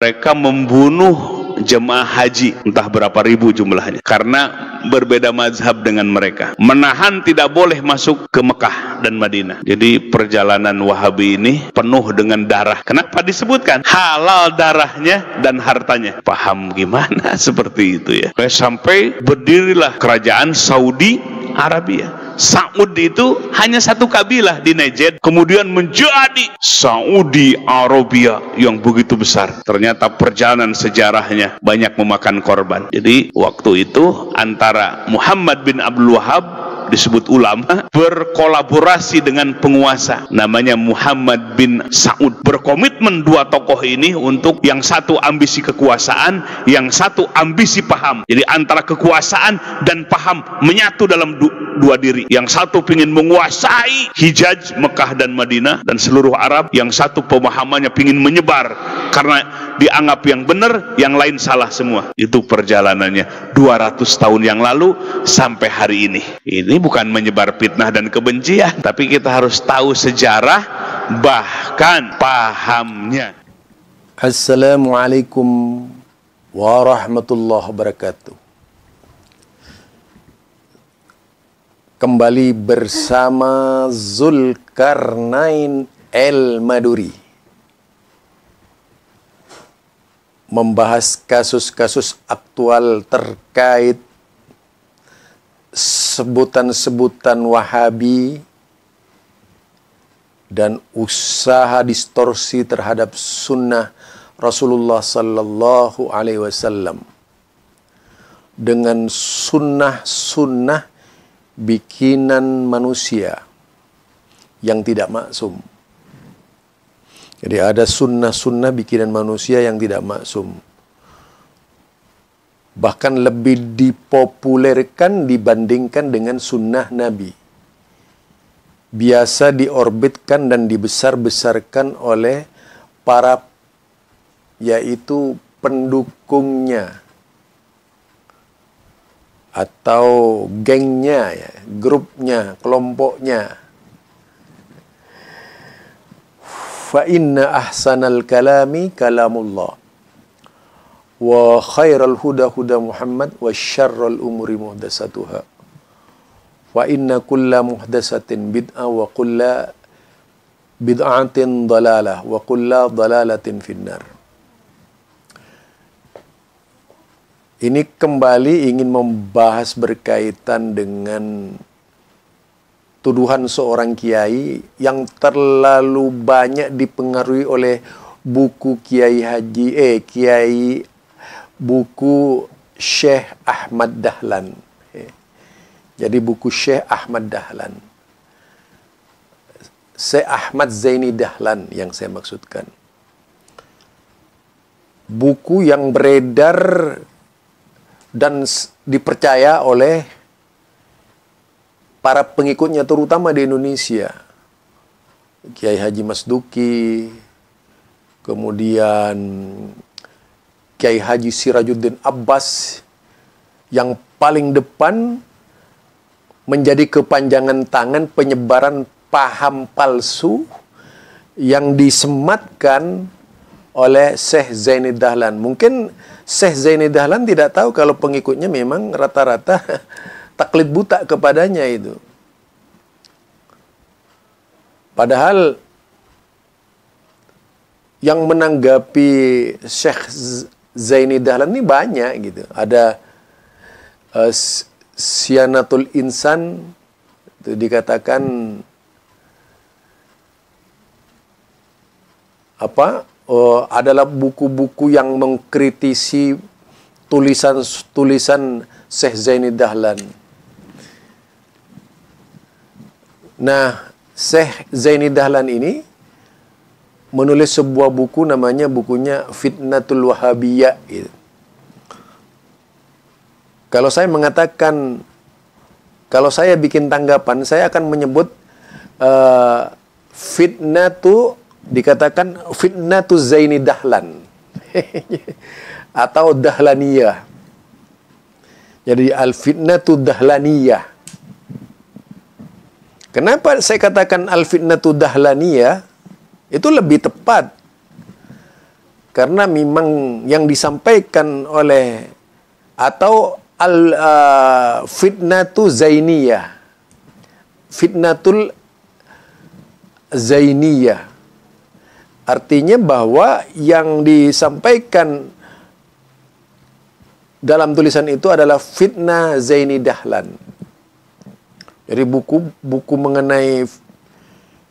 mereka membunuh jemaah haji entah berapa ribu jumlahnya karena berbeda mazhab dengan mereka menahan tidak boleh masuk ke Mekah dan Madinah jadi perjalanan Wahabi ini penuh dengan darah kenapa disebutkan halal darahnya dan hartanya paham gimana seperti itu ya sampai berdirilah kerajaan Saudi Arabia Saud itu hanya satu kabilah di Najd kemudian menjadi Saudi Arabia yang begitu besar ternyata perjalanan sejarahnya banyak memakan korban jadi waktu itu antara Muhammad bin Abdul Wahab disebut ulama berkolaborasi dengan penguasa namanya Muhammad bin Saud berkomitmen dua tokoh ini untuk yang satu ambisi kekuasaan yang satu ambisi paham jadi antara kekuasaan dan paham menyatu dalam du dua diri yang satu ingin menguasai Hijaz, Mekah dan Madinah dan seluruh Arab yang satu pemahamannya ingin menyebar karena dianggap yang benar, yang lain salah semua. Itu perjalanannya 200 tahun yang lalu sampai hari ini. Ini bukan menyebar fitnah dan kebencian, ya, tapi kita harus tahu sejarah bahkan pahamnya. Assalamualaikum warahmatullahi wabarakatuh. Kembali bersama Zulkarnain El Maduri membahas kasus-kasus aktual terkait sebutan-sebutan Wahabi dan usaha distorsi terhadap sunnah Rasulullah Sallallahu Alaihi Wasallam dengan sunnah-sunnah bikinan manusia yang tidak maksum. Jadi ada sunnah-sunnah bikinan manusia yang tidak maksum. Bahkan lebih dipopulerkan dibandingkan dengan sunnah Nabi. Biasa diorbitkan dan dibesar-besarkan oleh para yaitu pendukungnya atau gengnya ya, grupnya, kelompoknya. fa inna ahsanal kalami kalamullah wa khairal huda huda Muhammad wa syarral umuri muhdasatuha wa inna kulla muhdasatin bid'ah wa kulla bid'atin dalalah wa kulla dalalatin finnar ini kembali ingin membahas berkaitan dengan tuduhan seorang kiai yang terlalu banyak dipengaruhi oleh buku Kiai Haji eh Kiai buku Syekh Ahmad Dahlan. Eh, jadi buku Syekh Ahmad Dahlan. Syekh Ahmad Zaini Dahlan yang saya maksudkan. Buku yang beredar dan dipercaya oleh para pengikutnya terutama di Indonesia. Kiai Haji Mas Duki, kemudian Kiai Haji Sirajuddin Abbas yang paling depan menjadi kepanjangan tangan penyebaran paham palsu yang disematkan oleh Syekh Zaini Dahlan. Mungkin Syekh Zaini Dahlan tidak tahu kalau pengikutnya memang rata-rata taklid buta kepadanya itu. Padahal yang menanggapi Syekh Zaini Dahlan ini banyak gitu. Ada uh, Sianatul Insan itu dikatakan apa? Uh, adalah buku-buku yang mengkritisi tulisan-tulisan Syekh Zaini Dahlan. Nah, Syekh Zaini Dahlan ini menulis sebuah buku namanya bukunya Fitnatul Wahabiyah gitu. Kalau saya mengatakan kalau saya bikin tanggapan saya akan menyebut uh, eh, fitnah dikatakan fitnah Zaini Dahlan atau Dahlaniyah. Jadi al fitnah Dahlaniyah Kenapa saya katakan al-fitnatu dahlaniyah? Itu lebih tepat. Karena memang yang disampaikan oleh atau al uh, fitnatu zainiyah. Fitnatul zainiyah. Artinya bahwa yang disampaikan dalam tulisan itu adalah fitnah zaini dahlan jadi buku buku mengenai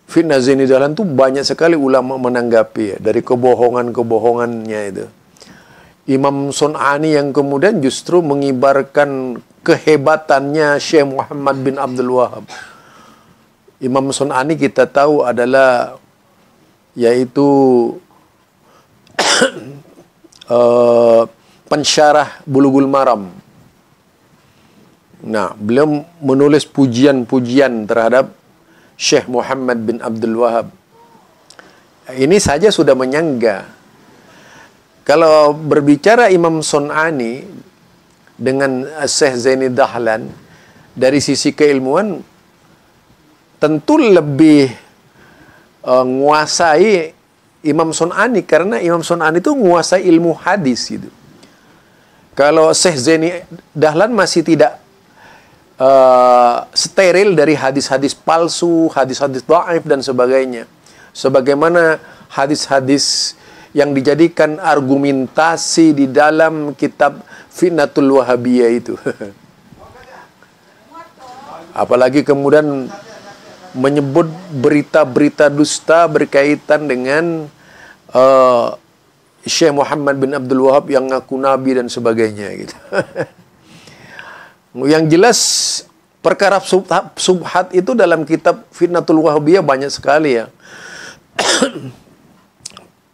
fitnah zini jalan tuh banyak sekali ulama menanggapi ya, dari kebohongan-kebohongannya itu. Imam Sun'ani yang kemudian justru mengibarkan kehebatannya Syekh Muhammad bin Abdul Wahab. Imam Sun'ani kita tahu adalah yaitu uh, pensyarah Bulughul Maram Nah, beliau menulis pujian-pujian terhadap Syekh Muhammad bin Abdul Wahab. Ini saja sudah menyangga. Kalau berbicara Imam Sun'ani dengan eh, Syekh Zaini Dahlan, dari sisi keilmuan, tentu lebih uh, Imam Sun'ani karena Imam Sun'ani itu menguasai ilmu hadis gitu. Kalau Syekh Zaini Dahlan masih tidak uh, steril dari hadis-hadis palsu, hadis-hadis doaif dan sebagainya. Sebagaimana hadis-hadis yang dijadikan argumentasi di dalam kitab Fitnatul Wahabiyah itu. Apalagi kemudian menyebut berita-berita dusta berkaitan dengan uh, Syekh Muhammad bin Abdul Wahab yang ngaku nabi dan sebagainya gitu. Yang jelas perkara subhat itu dalam kitab Fitnatul Wahabiyah banyak sekali ya.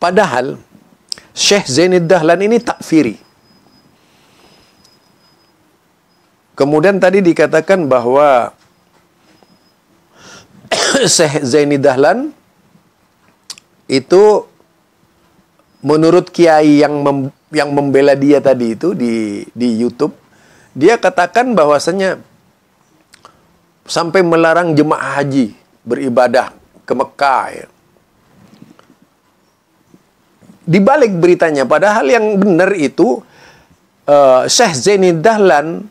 Padahal Syekh Zainid Dahlan ini takfiri. Kemudian tadi dikatakan bahwa Syekh Zainid Dahlan itu menurut kiai yang mem, yang membela dia tadi itu di di YouTube dia katakan bahwasanya sampai melarang jemaah haji beribadah ke Mekah ya. Di balik beritanya, padahal yang benar itu uh, Syekh Zaini Dahlan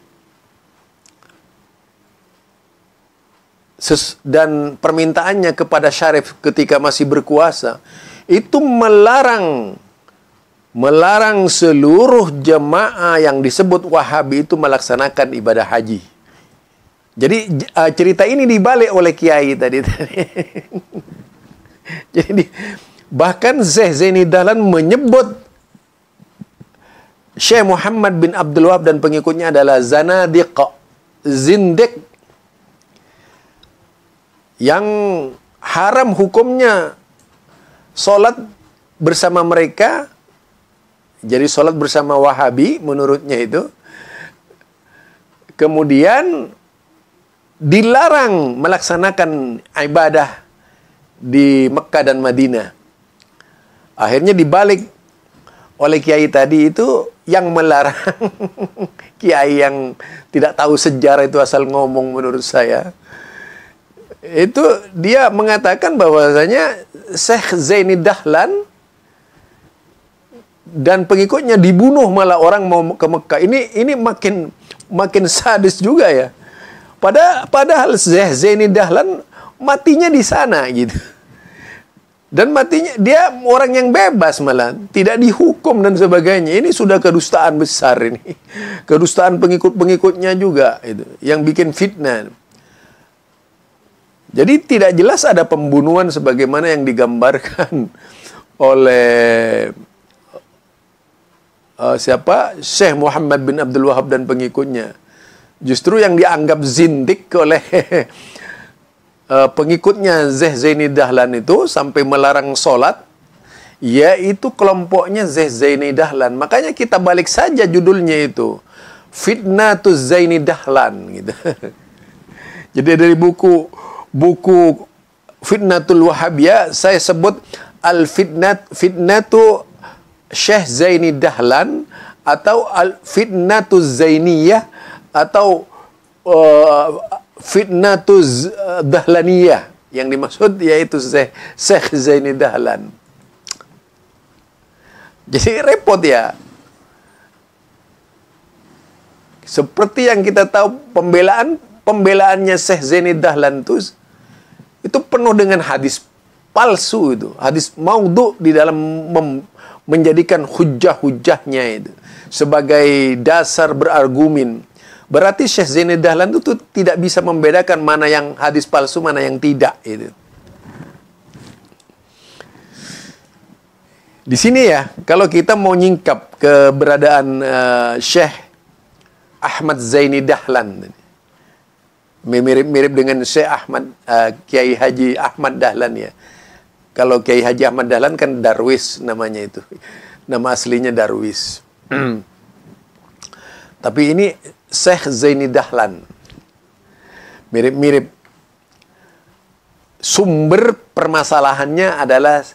dan permintaannya kepada Syarif ketika masih berkuasa itu melarang melarang seluruh jemaah yang disebut Wahabi itu melaksanakan ibadah haji. Jadi uh, cerita ini dibalik oleh kiai tadi. tadi. Jadi bahkan Zeh Zaini Dahlan menyebut Syekh Muhammad bin Abdul Wahab dan pengikutnya adalah zanadiq, zindik yang haram hukumnya salat bersama mereka jadi sholat bersama Wahabi menurutnya itu. Kemudian dilarang melaksanakan ibadah di Mekah dan Madinah. Akhirnya dibalik oleh kiai tadi itu yang melarang kiai yang tidak tahu sejarah itu asal ngomong menurut saya. Itu dia mengatakan bahwasanya Syekh Zaini Dahlan dan pengikutnya dibunuh malah orang mau ke Mekah. Ini ini makin makin sadis juga ya. Pada padahal Zeh Zaini Dahlan matinya di sana gitu. Dan matinya dia orang yang bebas malah, tidak dihukum dan sebagainya. Ini sudah kedustaan besar ini. Kedustaan pengikut-pengikutnya juga itu yang bikin fitnah. Jadi tidak jelas ada pembunuhan sebagaimana yang digambarkan oleh uh, siapa Syekh Muhammad bin Abdul Wahab dan pengikutnya. Justru yang dianggap zindik oleh uh, pengikutnya Zeh Zaini Dahlan itu sampai melarang sholat, yaitu kelompoknya Zeh Zaini Dahlan. Makanya kita balik saja judulnya itu. Fitnah tu Zaini Dahlan gitu. Jadi dari buku buku Fitnatul Wahabiyah saya sebut al fitnat fitnatu Syekh Zaini Dahlan atau al fitnatu Zainiyah atau uh, fitnatu uh, Dahlaniyah yang dimaksud yaitu Syekh, Syekh Zaini Dahlan. Jadi repot ya. Seperti yang kita tahu pembelaan pembelaannya Syekh Zaini Dahlan itu itu penuh dengan hadis palsu itu, hadis maudhu di dalam mem, menjadikan hujah-hujahnya itu sebagai dasar berargumen. Berarti Syekh Zainuddin Dahlan itu tidak bisa membedakan mana yang hadis palsu, mana yang tidak itu. Di sini ya, kalau kita mau nyingkap keberadaan uh, Syekh Ahmad Zaini Dahlan mirip-mirip dengan Syekh Ahmad uh, Kiai Haji Ahmad Dahlan ya. Kalau Kiai Haji Ahmad Dahlan kan Darwis namanya itu. Nama aslinya Darwis. Tapi ini Syekh Zaini Dahlan. Mirip-mirip. Sumber permasalahannya adalah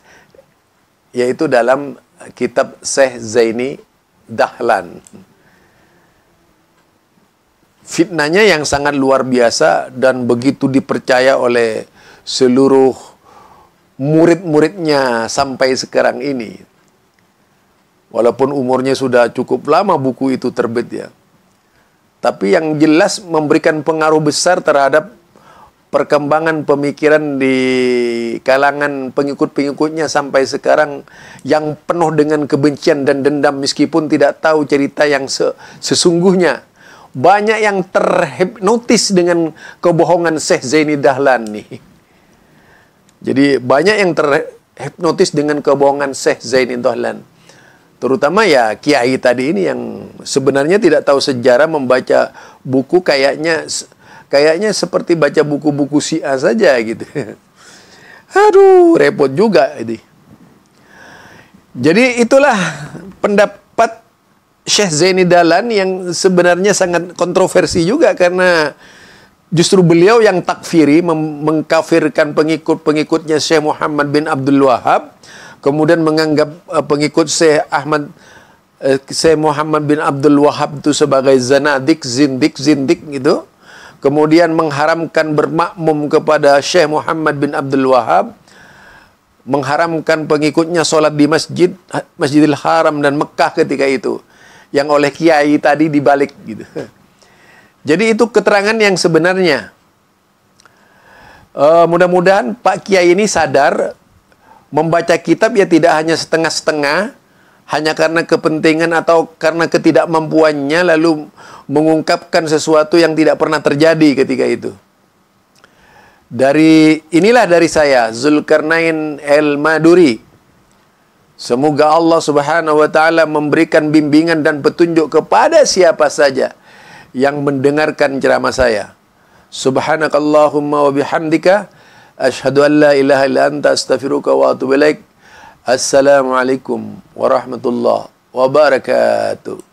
yaitu dalam kitab Syekh Zaini Dahlan. Fitnahnya yang sangat luar biasa dan begitu dipercaya oleh seluruh murid-muridnya sampai sekarang ini. Walaupun umurnya sudah cukup lama buku itu terbit ya. Tapi yang jelas memberikan pengaruh besar terhadap perkembangan pemikiran di kalangan pengikut-pengikutnya sampai sekarang yang penuh dengan kebencian dan dendam meskipun tidak tahu cerita yang sesungguhnya. Banyak yang terhipnotis dengan kebohongan Syekh Zaini Dahlan nih. Jadi banyak yang terhipnotis dengan kebohongan Syekh Zainin Tohlan. Terutama ya kiai tadi ini yang sebenarnya tidak tahu sejarah membaca buku kayaknya kayaknya seperti baca buku-buku a saja gitu. Aduh, repot juga ini. Jadi itulah pendapat Syekh Zaini Dalan yang sebenarnya sangat kontroversi juga karena Justru beliau yang takfiri mengkafirkan pengikut-pengikutnya Syekh Muhammad bin Abdul Wahab, kemudian menganggap uh, pengikut Syekh Ahmad uh, Syekh Muhammad bin Abdul Wahab itu sebagai zanadik, zindik, zindik gitu. Kemudian mengharamkan bermakmum kepada Syekh Muhammad bin Abdul Wahab, mengharamkan pengikutnya sholat di masjid Masjidil Haram dan Mekah ketika itu yang oleh kiai tadi dibalik gitu. Jadi itu keterangan yang sebenarnya. Uh, mudah-mudahan Pak Kiai ini sadar membaca kitab ya tidak hanya setengah-setengah, hanya karena kepentingan atau karena ketidakmampuannya lalu mengungkapkan sesuatu yang tidak pernah terjadi ketika itu. Dari inilah dari saya Zulkarnain El Maduri. Semoga Allah Subhanahu wa taala memberikan bimbingan dan petunjuk kepada siapa saja yang mendengarkan ceramah saya. Subhanakallahumma wa bihamdika asyhadu an la ilaha illa anta astaghfiruka wa atubu ilaik. Assalamualaikum warahmatullahi wabarakatuh.